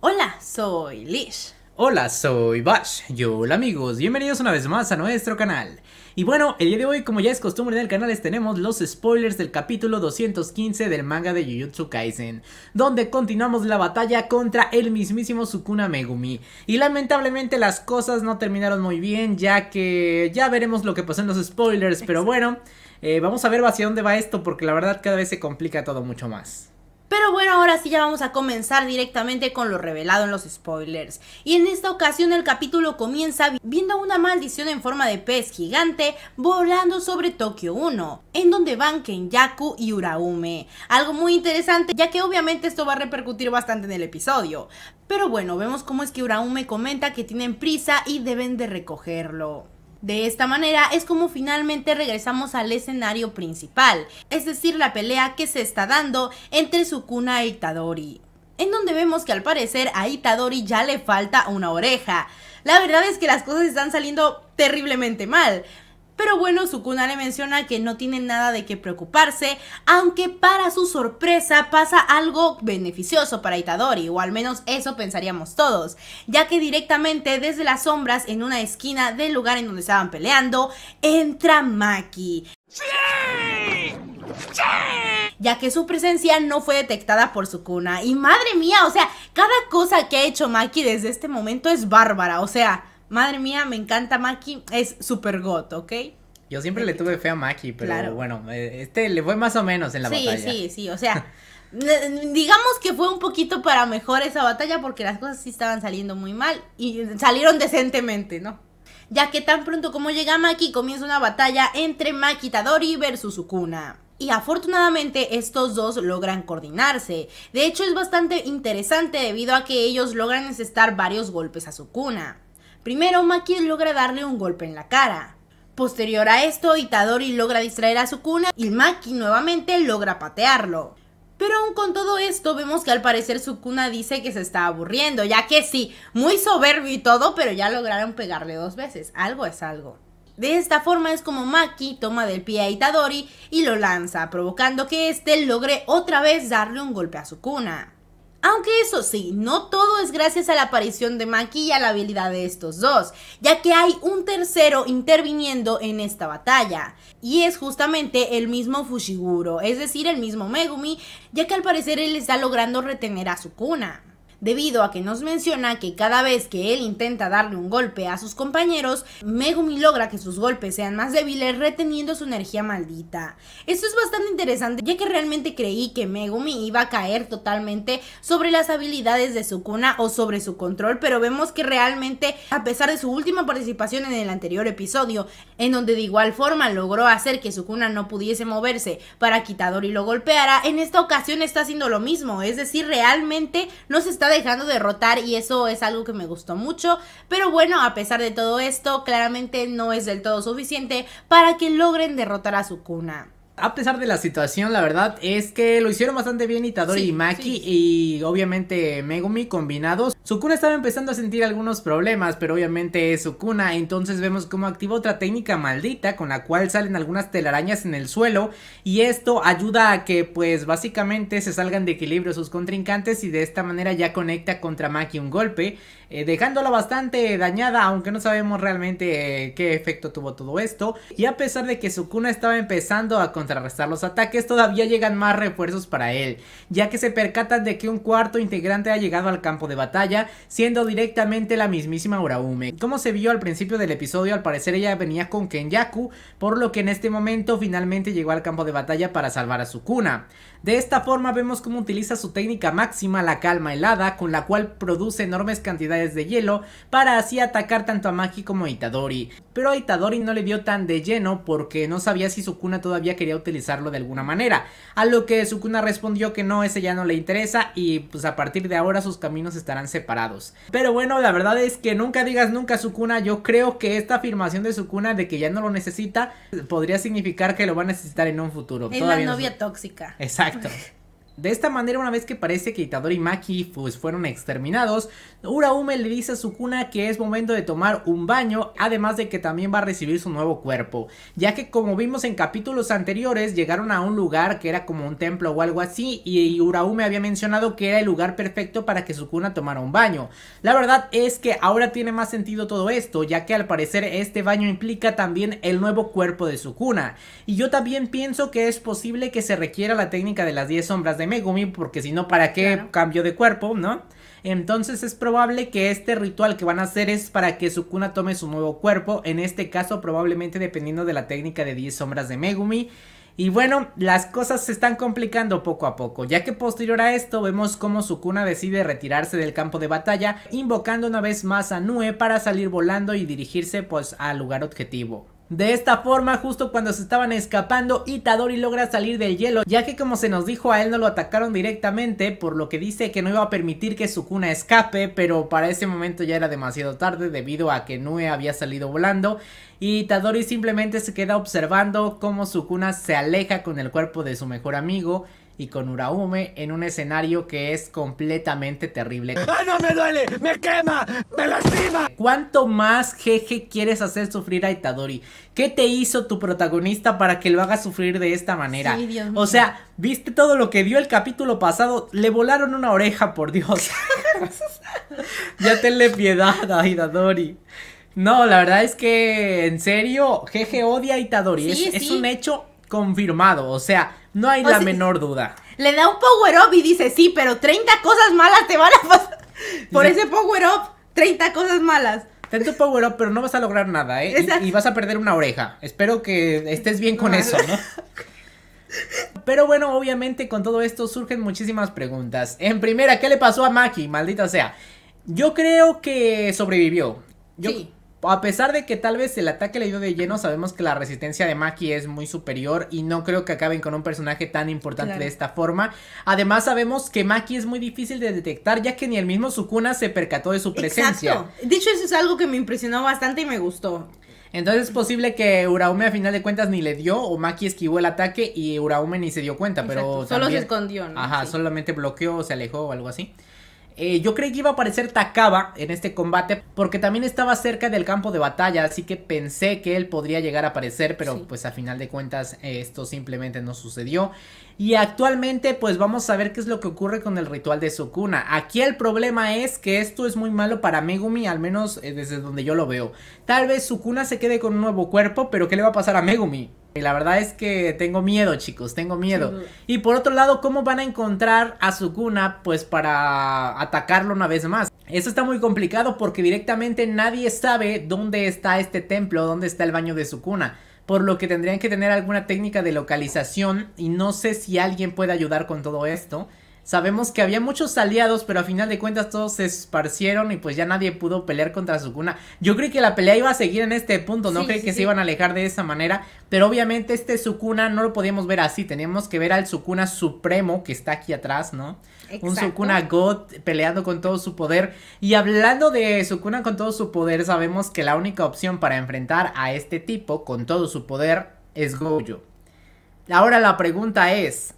Hola, soy Lish. Hola, soy Bash. Yo, hola amigos, bienvenidos una vez más a nuestro canal. Y bueno, el día de hoy, como ya es costumbre del canal, tenemos los spoilers del capítulo 215 del manga de Jujutsu Kaisen, donde continuamos la batalla contra el mismísimo Sukuna Megumi. Y lamentablemente las cosas no terminaron muy bien, ya que ya veremos lo que pasó en los spoilers, pero bueno, eh, vamos a ver hacia dónde va esto, porque la verdad cada vez se complica todo mucho más. Pero bueno, ahora sí ya vamos a comenzar directamente con lo revelado en los spoilers. Y en esta ocasión el capítulo comienza viendo una maldición en forma de pez gigante volando sobre Tokio 1, en donde van Kenyaku y Uraume. Algo muy interesante, ya que obviamente esto va a repercutir bastante en el episodio. Pero bueno, vemos cómo es que Uraume comenta que tienen prisa y deben de recogerlo. De esta manera es como finalmente regresamos al escenario principal, es decir, la pelea que se está dando entre Sukuna e Itadori. En donde vemos que al parecer a Itadori ya le falta una oreja. La verdad es que las cosas están saliendo terriblemente mal. Pero bueno, Sukuna le menciona que no tiene nada de qué preocuparse, aunque para su sorpresa pasa algo beneficioso para Itadori, o al menos eso pensaríamos todos, ya que directamente desde las sombras en una esquina del lugar en donde estaban peleando, entra Maki. ¡Sí! ya que su presencia no fue detectada por Sukuna. Y madre mía, o sea, cada cosa que ha hecho Maki desde este momento es bárbara, o sea... Madre mía, me encanta Maki, es super got, ¿ok? Yo siempre le tuve fe a Maki, pero bueno, eh, este le fue más o menos en la batalla. Sí, sí, sí, o sea, digamos que fue un poquito para mejor esa batalla porque las cosas sí estaban saliendo muy mal y salieron decentemente, ¿no? Ya que tan pronto como llega Maki comienza una batalla entre Maki Tadori versus Sukuna y afortunadamente estos dos logran coordinarse. De hecho es bastante interesante debido a que ellos logran encestar varios golpes a Sukuna. Primero, Maki logra darle un golpe en la cara. Posterior a esto, Itadori logra distraer a Sukuna y Maki nuevamente logra patearlo. Pero aún con todo esto, vemos que al parecer Sukuna dice que se está aburriendo, ya que sí, muy soberbio y todo, pero ya lograron pegarle dos veces. Algo es algo. De esta forma es como Maki toma del pie a Itadori y lo lanza, provocando que éste logre otra vez darle un golpe a Sukuna. Aunque eso sí, no todo es gracias a la aparición de Maki y a la habilidad de estos dos, ya que hay un tercero interviniendo en esta batalla, y es justamente el mismo Fushiguro, es decir, el mismo Megumi, ya que al parecer él está logrando retener a su cuna debido a que nos menciona que cada vez que él intenta darle un golpe a sus compañeros, Megumi logra que sus golpes sean más débiles reteniendo su energía maldita. Esto es bastante interesante ya que realmente creí que Megumi iba a caer totalmente sobre las habilidades de Sukuna o sobre su control, pero vemos que realmente a pesar de su última participación en el anterior episodio, en donde de igual forma logró hacer que Sukuna no pudiese moverse para y lo golpeara, en esta ocasión está haciendo lo mismo, es decir, realmente no se está dejando derrotar y eso es algo que me gustó mucho. Pero bueno, a pesar de todo esto, claramente no es del todo suficiente para que logren derrotar a su cuna a pesar de la situación, la verdad es que lo hicieron bastante bien Itadori y Maki y obviamente Megumi combinados. Sukuna estaba empezando a sentir algunos problemas, pero obviamente es Sukuna, entonces vemos cómo activa otra técnica maldita con la cual salen algunas telarañas en el suelo y esto ayuda a que pues básicamente se salgan de equilibrio sus contrincantes y de esta manera ya conecta contra Maki un golpe, eh, dejándola bastante dañada, aunque no sabemos realmente eh, qué efecto tuvo todo esto. Y a pesar de que Sukuna estaba empezando a contrarrestar los ataques, todavía llegan más refuerzos para él, ya que se percatan de que un cuarto integrante ha llegado al campo de batalla, siendo directamente la mismísima Uraume. Como se vio al principio del episodio, al parecer ella venía con Kenyaku, por lo que en este momento finalmente llegó al campo de batalla para salvar a su cuna De esta forma vemos cómo utiliza su técnica máxima, la calma helada, con la cual produce enormes cantidades de hielo para así atacar tanto a Maki como a Itadori. Pero a Itadori no le dio tan de lleno porque no sabía si su Sukuna todavía quería utilizarlo de alguna manera. A lo que Sukuna respondió que no, ese ya no le interesa y pues a partir de ahora sus caminos estarán separados. Pero bueno, la verdad es que nunca digas nunca Sukuna, yo creo que esta afirmación de Sukuna de que ya no lo necesita podría significar que lo va a necesitar en un futuro. Es la novia tóxica. Exacto. De esta manera, una vez que parece que Itadori y Maki pues, fueron exterminados, Uraume le dice a Sukuna que es momento de tomar un baño, además de que también va a recibir su nuevo cuerpo, ya que como vimos en capítulos anteriores, llegaron a un lugar que era como un templo o algo así, y Uraume había mencionado que era el lugar perfecto para que Sukuna tomara un baño. La verdad es que ahora tiene más sentido todo esto, ya que al parecer este baño implica también el nuevo cuerpo de Sukuna, y yo también pienso que es posible que se requiera la técnica de las 10 sombras de Megumi, porque si no, ¿para qué cambio de cuerpo, no? Entonces es probable que este ritual que van a hacer es para que Sukuna tome su nuevo cuerpo, en este caso probablemente dependiendo de la técnica de 10 sombras de Megumi. Y bueno, las cosas se están complicando poco a poco, ya que posterior a esto vemos cómo Sukuna decide retirarse del campo de batalla, invocando una vez más a Nue para salir volando y dirigirse pues al lugar objetivo. De esta forma, justo cuando se estaban escapando, Itadori logra salir del hielo, ya que como se nos dijo a él no lo atacaron directamente, por lo que dice que no iba a permitir que Sukuna escape, pero para ese momento ya era demasiado tarde debido a que Nue había salido volando y Itadori simplemente se queda observando cómo Sukuna se aleja con el cuerpo de su mejor amigo y con Uraume en un escenario que es completamente terrible. ¡Ah, no me duele! ¡Me quema! ¡Me lastima! ¿Cuánto más, jeje, quieres hacer sufrir a Itadori? ¿Qué te hizo tu protagonista para que lo haga sufrir de esta manera? o sea, ¿viste todo lo que dio el capítulo pasado? Le volaron una oreja, por Dios. ya tenle piedad a Itadori. No, la verdad es que, en serio, jeje odia a Itadori. es, es un hecho confirmado, o sea, no hay la menor duda. Le da un power up y dice, sí, pero 30 cosas malas te van a pasar. Por ese power up, 30 cosas malas. Ten tu power up, pero no vas a lograr nada, ¿eh? Y, vas a perder una oreja. Espero que estés bien con eso, ¿no? Pero bueno, obviamente con todo esto surgen muchísimas preguntas. En primera, ¿qué le pasó a Maki? Maldita sea. Yo creo que sobrevivió. sí. A pesar de que tal vez el ataque le dio de lleno, sabemos que la resistencia de Maki es muy superior y no creo que acaben con un personaje tan importante de esta forma. Además, sabemos que Maki es muy difícil de detectar, ya que ni el mismo Sukuna se percató de su presencia. Exacto. Dicho eso es algo que me impresionó bastante y me gustó. Entonces es posible que Uraume a final de cuentas ni le dio o Maki esquivó el ataque y Uraume ni se dio cuenta, pero... Solo se escondió, ¿no? Ajá, solamente bloqueó o se alejó o algo así. Eh, yo creí que iba a aparecer Takaba en este combate porque también estaba cerca del campo de batalla, así que pensé que él podría llegar a aparecer, pero pues a final de cuentas eh, esto simplemente no sucedió. Y actualmente pues vamos a ver qué es lo que ocurre con el ritual de Sukuna. Aquí el problema es que esto es muy malo para Megumi, al menos eh, desde donde yo lo veo. Tal vez Sukuna se quede con un nuevo cuerpo, pero ¿qué le va a pasar a Megumi? Y la verdad es que tengo miedo, chicos, tengo miedo. Y por otro lado, ¿cómo van a encontrar a Sukuna pues para atacarlo una vez más? Eso está muy complicado porque directamente nadie sabe dónde está este templo, dónde está el baño de Sukuna. Por lo que tendrían que tener alguna técnica de localización y no sé si alguien puede ayudar con todo esto. Sabemos que había muchos aliados, pero a final de cuentas todos se esparcieron y pues ya nadie pudo pelear contra Sukuna. Yo creí que la pelea iba a seguir en este punto, no creí que se iban a alejar de esa manera, pero obviamente este Sukuna no lo podíamos ver así, teníamos que ver al Sukuna supremo que está aquí atrás, ¿no? Un Sukuna God peleando con todo su poder. Y hablando de Sukuna con todo su poder, sabemos que la única opción para enfrentar a este tipo con todo su poder es Gojo. Ahora la pregunta es,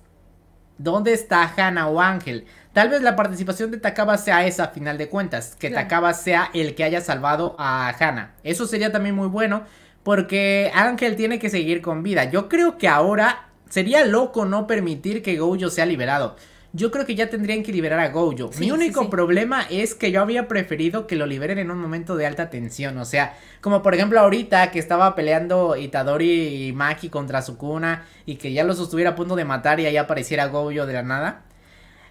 ¿Dónde está Hannah o Ángel? Tal vez la participación de Takaba sea esa, a final de cuentas. Que Takaba sea el que haya salvado a Hannah. Eso sería también muy bueno. Porque Ángel tiene que seguir con vida. Yo creo que ahora sería loco no permitir que Gojo sea liberado yo creo que ya tendrían que liberar a Gojo. Mi único problema es que yo había preferido que lo liberen en un momento de alta tensión. O sea, como por ejemplo ahorita que estaba peleando Itadori y Maki contra Sukuna y que ya los estuviera a punto de matar y ahí apareciera Gojo de la nada.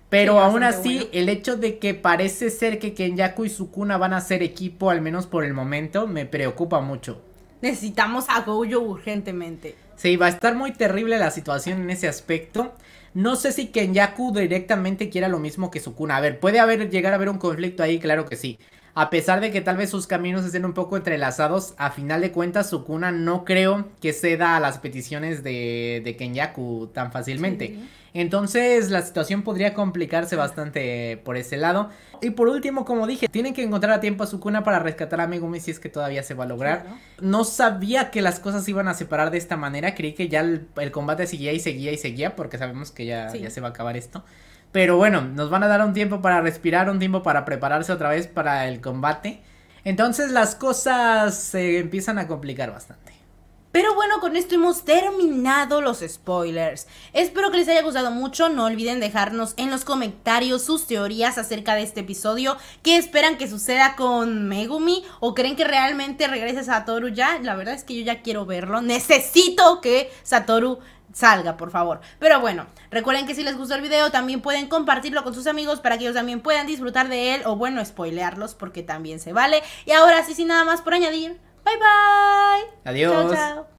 Pero aún así, el hecho de que parece ser que Kenyaku y Sukuna van a ser equipo, al menos por el momento, me preocupa mucho. Necesitamos a Gojo urgentemente. Sí, va a estar muy terrible la situación en ese aspecto. No sé si Kenyaku directamente quiera lo mismo que Sukuna. A ver, puede haber, llegar a haber un conflicto ahí, claro que sí. A pesar de que tal vez sus caminos estén un poco entrelazados, a final de cuentas Sukuna no creo que ceda a las peticiones de, de Kenyaku tan fácilmente. Entonces la situación podría complicarse bastante por ese lado. Y por último, como dije, tienen que encontrar a tiempo a su cuna para rescatar a Megumi si es que todavía se va a lograr. No sabía que las cosas iban a separar de esta manera, creí que ya el, combate seguía y seguía y seguía porque sabemos que ya, ya se va a acabar esto. Pero bueno, nos van a dar un tiempo para respirar, un tiempo para prepararse otra vez para el combate. Entonces las cosas se empiezan a complicar bastante. Pero bueno, con esto hemos terminado los spoilers. Espero que les haya gustado mucho. No olviden dejarnos en los comentarios sus teorías acerca de este episodio. ¿Qué esperan que suceda con Megumi? ¿O creen que realmente regrese Satoru ya? La verdad es que yo ya quiero verlo. Necesito que Satoru salga, por favor. Pero bueno, recuerden que si les gustó el video también pueden compartirlo con sus amigos para que ellos también puedan disfrutar de él o bueno, spoilearlos porque también se vale. Y ahora sí, sin nada más por añadir, Bye bye. Adiós.